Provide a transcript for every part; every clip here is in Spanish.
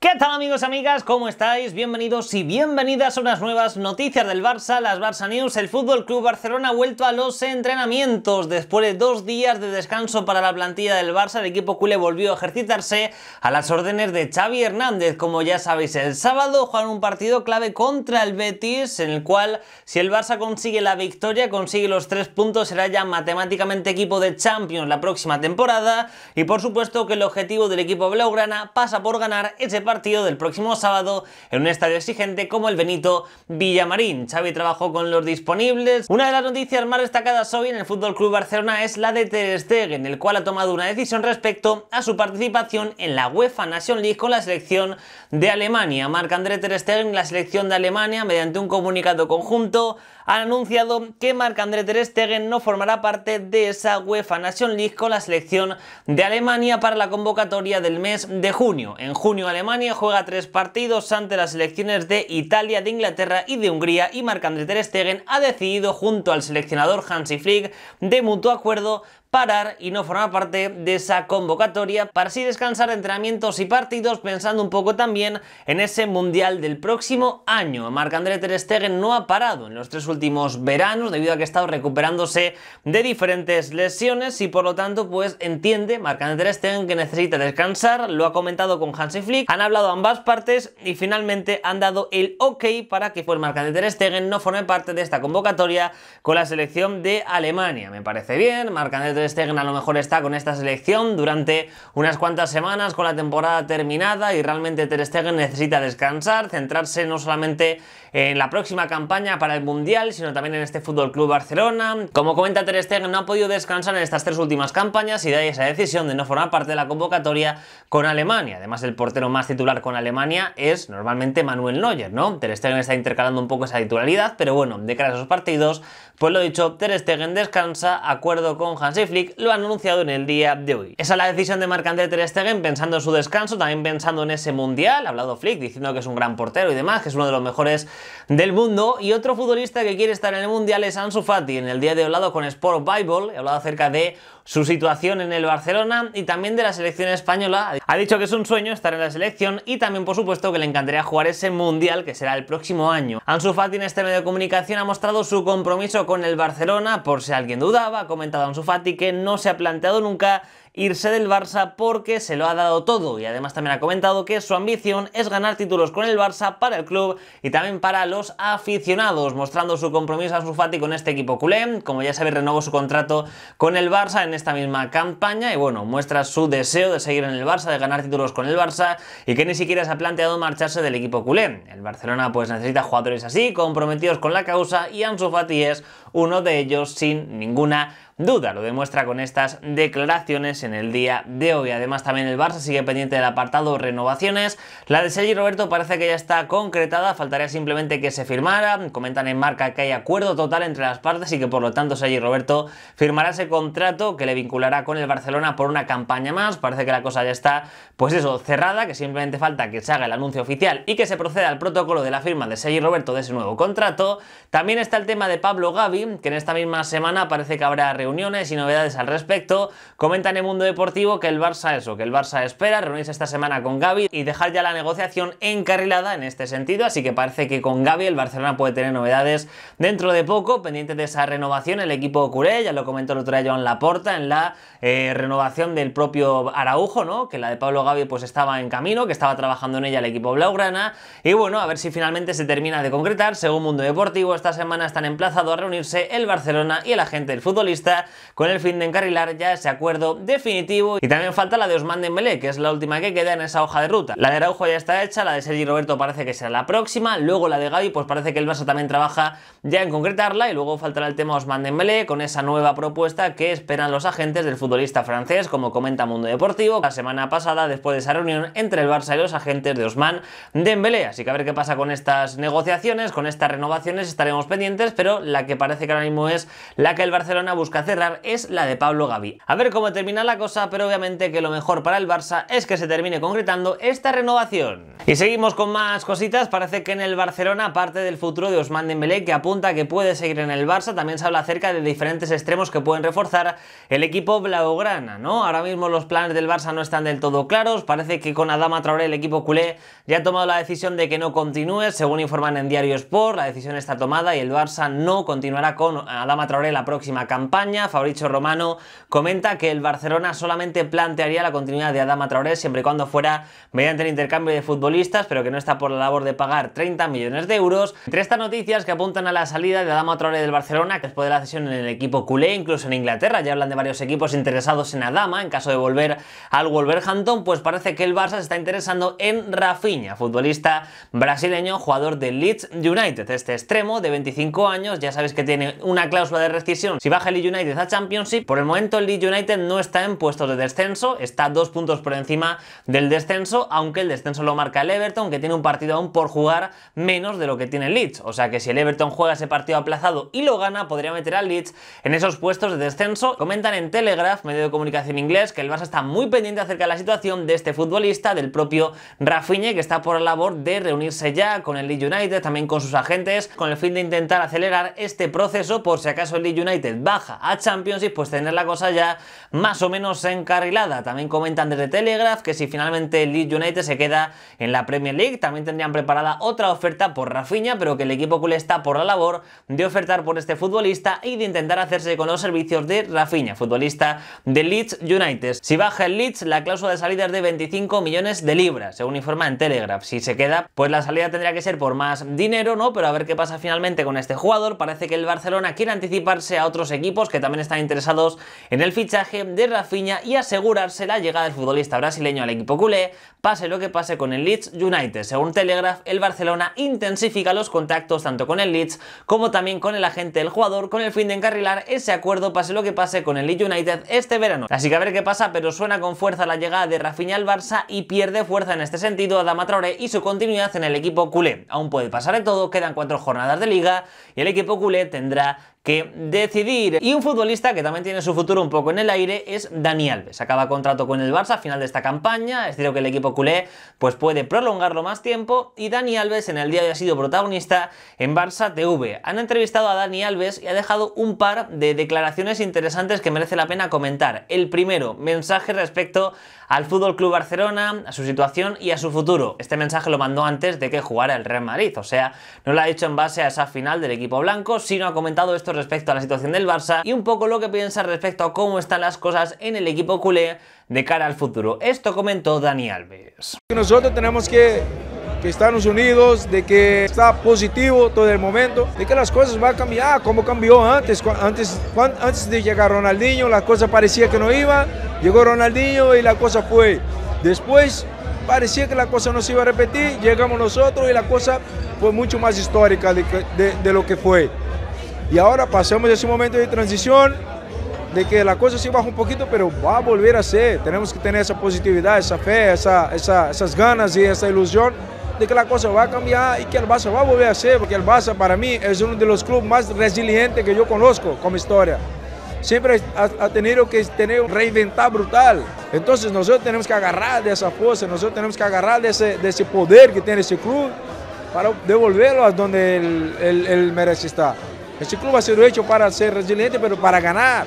¿Qué tal amigos, amigas? ¿Cómo estáis? Bienvenidos y bienvenidas a unas nuevas noticias del Barça, las Barça News. El Fútbol Club Barcelona ha vuelto a los entrenamientos. Después de dos días de descanso para la plantilla del Barça, el equipo culé volvió a ejercitarse a las órdenes de Xavi Hernández. Como ya sabéis, el sábado juegan un partido clave contra el Betis, en el cual si el Barça consigue la victoria, consigue los tres puntos, será ya matemáticamente equipo de Champions la próxima temporada. Y por supuesto que el objetivo del equipo blaugrana pasa por ganar ese partido del próximo sábado en un estadio exigente como el Benito Villamarín. Xavi trabajó con los disponibles. Una de las noticias más destacadas hoy en el Fútbol Club Barcelona es la de Ter Stegen, el cual ha tomado una decisión respecto a su participación en la UEFA Nation League con la selección de Alemania. Marca André Ter Stegen, la selección de Alemania, mediante un comunicado conjunto, han anunciado que Marc-André Ter Stegen no formará parte de esa UEFA Nation League con la selección de Alemania para la convocatoria del mes de junio. En junio Alemania juega tres partidos ante las selecciones de Italia, de Inglaterra y de Hungría y Marc-André Ter Stegen ha decidido junto al seleccionador Hansi Flick de mutuo acuerdo parar y no formar parte de esa convocatoria para así descansar entrenamientos y partidos pensando un poco también en ese Mundial del próximo año. Marc-André Ter Stegen no ha parado en los tres últimos veranos debido a que ha estado recuperándose de diferentes lesiones y por lo tanto pues entiende Marc-André Ter Stegen que necesita descansar, lo ha comentado con Hansi Flick, han hablado ambas partes y finalmente han dado el ok para que pues Marc-André Ter Stegen no forme parte de esta convocatoria con la selección de Alemania. Me parece bien, Marc-André Ter Stegen a lo mejor está con esta selección durante unas cuantas semanas con la temporada terminada y realmente Ter Stegen necesita descansar, centrarse no solamente en la próxima campaña para el Mundial, sino también en este Fútbol Club Barcelona. Como comenta Ter Stegen, no ha podido descansar en estas tres últimas campañas y da esa decisión de no formar parte de la convocatoria con Alemania. Además, el portero más titular con Alemania es normalmente Manuel Neuer, ¿no? Ter Stegen está intercalando un poco esa titularidad, pero bueno, de cara a esos partidos, pues lo dicho, Ter Stegen descansa, acuerdo con Hansi Flick lo han anunciado en el día de hoy. Esa es la decisión de Marc-André Ter Stegen pensando en su descanso, también pensando en ese Mundial, ha hablado Flick diciendo que es un gran portero y demás, que es uno de los mejores del mundo, y otro futbolista que quiere estar en el Mundial es Ansu Fati. En el día de hoy hablado con Sport Bible, he hablado acerca de su situación en el Barcelona y también de la selección española. Ha dicho que es un sueño estar en la selección y también por supuesto que le encantaría jugar ese Mundial que será el próximo año. Ansu Fati en este medio de comunicación ha mostrado su compromiso con el Barcelona, por si alguien dudaba, ha comentado Ansu Fati que no se ha planteado nunca irse del Barça porque se lo ha dado todo y además también ha comentado que su ambición es ganar títulos con el Barça para el club y también para los aficionados, mostrando su compromiso a Fati con este equipo culé, como ya sabéis renovó su contrato con el Barça en esta misma campaña y bueno, muestra su deseo de seguir en el Barça, de ganar títulos con el Barça y que ni siquiera se ha planteado marcharse del equipo culé. El Barcelona pues necesita jugadores así, comprometidos con la causa y Ansu es uno de ellos sin ninguna duda, lo demuestra con estas declaraciones en el día de hoy. Además también el Barça sigue pendiente del apartado renovaciones, la de Sergi Roberto parece que ya está concretada, faltaría simplemente que se firmara, comentan en marca que hay acuerdo total entre las partes y que por lo tanto Sergi Roberto firmará ese contrato que le vinculará con el Barcelona por una campaña más, parece que la cosa ya está pues eso, cerrada, que simplemente falta que se haga el anuncio oficial y que se proceda al protocolo de la firma de Sergi Roberto de ese nuevo contrato. También está el tema de Pablo Gavi, que en esta misma semana parece que habrá reuniones y novedades al respecto. Comentan en Mundo Deportivo que el Barça eso, que el Barça espera reunirse esta semana con Gaby y dejar ya la negociación encarrilada en este sentido, así que parece que con Gaby el Barcelona puede tener novedades dentro de poco, pendiente de esa renovación el equipo Curé, ya lo comentó el otro día Joan Laporta en la eh, renovación del propio Araujo, ¿no? que la de Pablo Gaby pues estaba en camino, que estaba trabajando en ella el equipo Blaugrana y bueno, a ver si finalmente se termina de concretar, según Mundo Deportivo esta semana están emplazados a reunirse el Barcelona y el agente del futbolista con el fin de encarrilar ya ese acuerdo definitivo. Y también falta la de Osman Dembélé, que es la última que queda en esa hoja de ruta. La de Araujo ya está hecha, la de Sergi Roberto parece que será la próxima, luego la de Gaby pues parece que el Barça también trabaja ya en concretarla y luego faltará el tema Osman Dembélé con esa nueva propuesta que esperan los agentes del futbolista francés, como comenta Mundo Deportivo la semana pasada después de esa reunión entre el Barça y los agentes de Osman Dembélé. Así que a ver qué pasa con estas negociaciones, con estas renovaciones estaremos pendientes, pero la que parece que ahora mismo es la que el Barcelona busca hacer es la de Pablo Gavi. A ver cómo termina la cosa, pero obviamente que lo mejor para el Barça es que se termine concretando esta renovación. Y seguimos con más cositas, parece que en el Barcelona, aparte del futuro de Osman Dembélé, que apunta que puede seguir en el Barça, también se habla acerca de diferentes extremos que pueden reforzar el equipo blaugrana, ¿no? Ahora mismo los planes del Barça no están del todo claros, parece que con Adama Traoré el equipo culé ya ha tomado la decisión de que no continúe, según informan en Diario Sport, la decisión está tomada y el Barça no continuará con Adama Traoré la próxima campaña, Fabricio Romano, comenta que el Barcelona solamente plantearía la continuidad de Adama Traoré siempre y cuando fuera mediante el intercambio de futbolistas, pero que no está por la labor de pagar 30 millones de euros. Entre estas noticias que apuntan a la salida de Adama Traoré del Barcelona, que después de la cesión en el equipo culé, incluso en Inglaterra, ya hablan de varios equipos interesados en Adama en caso de volver al Wolverhampton, pues parece que el Barça se está interesando en Rafinha, futbolista brasileño, jugador del Leeds United. Este extremo de 25 años, ya sabes que tiene una cláusula de rescisión. Si baja el United de la Championship, por el momento el Leeds United no está en puestos de descenso, está dos puntos por encima del descenso, aunque el descenso lo marca el Everton, que tiene un partido aún por jugar menos de lo que tiene el Leeds. O sea que si el Everton juega ese partido aplazado y lo gana, podría meter al Leeds en esos puestos de descenso. Comentan en Telegraph, medio de comunicación inglés, que el Barça está muy pendiente acerca de la situación de este futbolista, del propio Rafinha, que está por la labor de reunirse ya con el Leeds United, también con sus agentes, con el fin de intentar acelerar este proceso por si acaso el Leeds United baja a Champions y pues tener la cosa ya más o menos encarrilada. También comentan desde Telegraph que si finalmente el Leeds United se queda en la Premier League, también tendrían preparada otra oferta por Rafinha, pero que el equipo culé está por la labor de ofertar por este futbolista y de intentar hacerse con los servicios de Rafinha, futbolista de Leeds United. Si baja el Leeds, la cláusula de salida es de 25 millones de libras, según informa en Telegraph. Si se queda, pues la salida tendría que ser por más dinero, ¿no? Pero a ver qué pasa finalmente con este jugador. Parece que el Barcelona quiere anticiparse a otros equipos que que también están interesados en el fichaje de Rafinha y asegurarse la llegada del futbolista brasileño al equipo culé, pase lo que pase con el Leeds United. Según Telegraph, el Barcelona intensifica los contactos tanto con el Leeds como también con el agente del jugador con el fin de encarrilar ese acuerdo pase lo que pase con el Leeds United este verano. Así que a ver qué pasa, pero suena con fuerza la llegada de Rafinha al Barça y pierde fuerza en este sentido Adama Traoré y su continuidad en el equipo culé. Aún puede pasar de todo, quedan cuatro jornadas de liga y el equipo culé tendrá que decidir. Y un futbolista que también tiene su futuro un poco en el aire es Dani Alves. Acaba contrato con el Barça a final de esta campaña, es cierto que el equipo culé pues puede prolongarlo más tiempo y Dani Alves en el día de hoy ha sido protagonista en Barça TV. Han entrevistado a Dani Alves y ha dejado un par de declaraciones interesantes que merece la pena comentar. El primero, mensaje respecto al Fútbol Club Barcelona, a su situación y a su futuro. Este mensaje lo mandó antes de que jugara el Real Madrid, o sea, no lo ha dicho en base a esa final del equipo blanco, sino ha comentado esto respecto a la situación del Barça y un poco lo que piensa respecto a cómo están las cosas en el equipo culé de cara al futuro. Esto comentó Dani Alves. Nosotros tenemos que que unidos, de que está positivo todo el momento, de que las cosas van a cambiar ah, como cambió antes. Antes, de llegar Ronaldinho, las cosas parecía que no iban Llegó Ronaldinho y la cosa fue. Después parecía que la cosa no se iba a repetir, llegamos nosotros y la cosa fue mucho más histórica de, lo que fue. Y ahora pasamos ese momento de transición, de que la cosa se baja un poquito, pero va a volver a ser. Tenemos que tener esa positividad, esa fe, esas ganas y esa ilusión de que la cosa va a cambiar y que el Barça va a volver a ser, porque el Barça para mí es uno de los clubes más resilientes que yo conozco como historia siempre ha, tenido que tener reinventar brutal. Entonces nosotros tenemos que agarrar de esa fuerza, nosotros tenemos que agarrar de ese, de poder que tiene ese club para devolverlo a donde el él merece estar. Este club ha sido hecho para ser resiliente, pero para ganar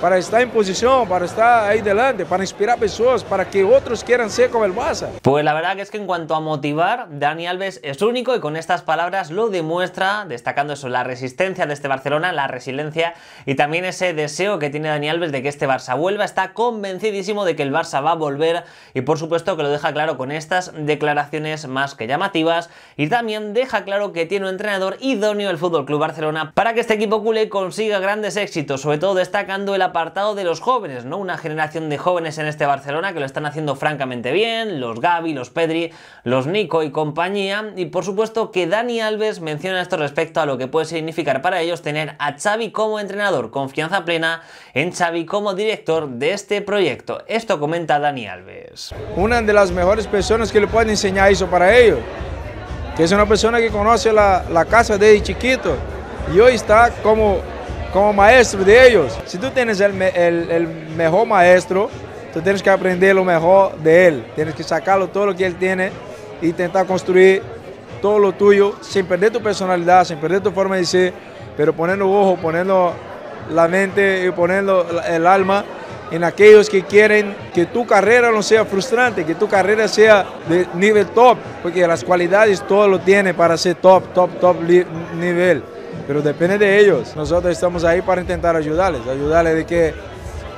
para estar en posición, para estar ahí delante, para inspirar a personas, para que otros quieran ser como el Barça. Pues la verdad que es que en cuanto a motivar, Dani Alves es único y con estas palabras lo demuestra, destacando eso, la resistencia de este Barcelona, la resiliencia y también ese deseo que tiene Dani Alves de que este Barça vuelva. Está convencidísimo de que el Barça va a volver y por supuesto que lo deja claro con estas declaraciones más que llamativas y también deja claro que tiene un entrenador idóneo el Fútbol Club Barcelona para que este equipo culé consiga grandes éxitos, sobre todo destacando el apartado de los jóvenes, ¿no? Una generación de jóvenes en este Barcelona que lo están haciendo francamente bien, los Gaby, los Pedri, los Nico y compañía, y por supuesto que Dani Alves menciona esto respecto a lo que puede significar para ellos tener a Xavi como entrenador, confianza plena en Xavi como director de este proyecto. Esto comenta Dani Alves. Una de las mejores personas que le pueden enseñar eso para ellos, que es una persona que conoce la, la casa desde chiquito y hoy está como como maestro de ellos. Si tú tienes el, mejor maestro, tú tienes que aprender lo mejor de él. Tienes que sacarlo todo lo que él tiene y intentar construir todo lo tuyo sin perder tu personalidad, sin perder tu forma de ser, pero poniendo ojo, poniendo la mente y poniendo el alma en aquellos que quieren que tu carrera no sea frustrante, que tu carrera sea de nivel top, porque las cualidades todo lo tiene para ser top, top, top nivel pero depende de ellos. Nosotros estamos ahí para intentar ayudarles, ayudarles de que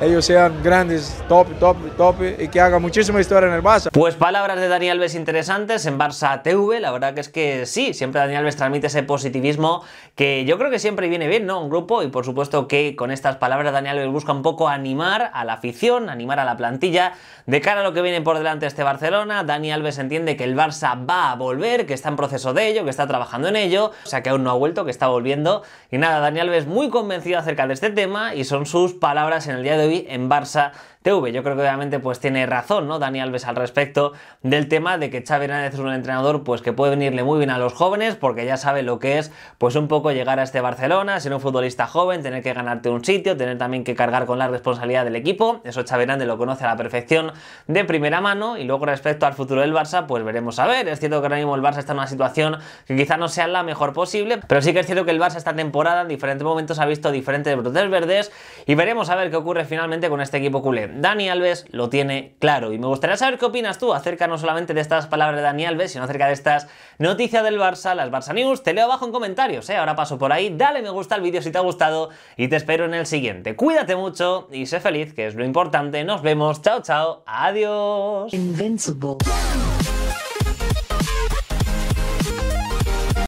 ellos sean grandes, top, top, top y que haga muchísima historia en el Barça. Pues palabras de Dani Alves interesantes en Barça TV, la verdad que es que sí, siempre Dani Alves transmite ese positivismo que yo creo que siempre viene bien, ¿no? Un grupo y por supuesto que con estas palabras Dani Alves busca un poco animar a la afición, animar a la plantilla de cara a lo que viene por delante este Barcelona. Dani Alves entiende que el Barça va a volver, que está en proceso de ello, que está trabajando en ello, o sea que aún no ha vuelto, que está volviendo y nada, Dani Alves muy convencido acerca de este tema y son sus palabras en el día de hoy en Barça yo creo que obviamente pues tiene razón, ¿no? Dani Alves al respecto del tema de que Xavi Hernández es un entrenador pues que puede venirle muy bien a los jóvenes porque ya sabe lo que es pues un poco llegar a este Barcelona, ser un futbolista joven, tener que ganarte un sitio, tener también que cargar con la responsabilidad del equipo. Eso Xavi Hernández lo conoce a la perfección de primera mano y luego respecto al futuro del Barça pues veremos a ver. Es cierto que ahora mismo el Barça está en una situación que quizá no sea la mejor posible, pero sí que es cierto que el Barça esta temporada en diferentes momentos ha visto diferentes brotes verdes y veremos a ver qué ocurre finalmente con este equipo culé. Dani Alves lo tiene claro. Y me gustaría saber qué opinas tú acerca no solamente de estas palabras de Dani Alves, sino acerca de estas noticias del Barça, las Barça News. Te leo abajo en comentarios, ¿eh? ahora paso por ahí, dale me gusta al vídeo si te ha gustado y te espero en el siguiente. Cuídate mucho y sé feliz, que es lo importante. Nos vemos, chao chao, adiós. Invincible.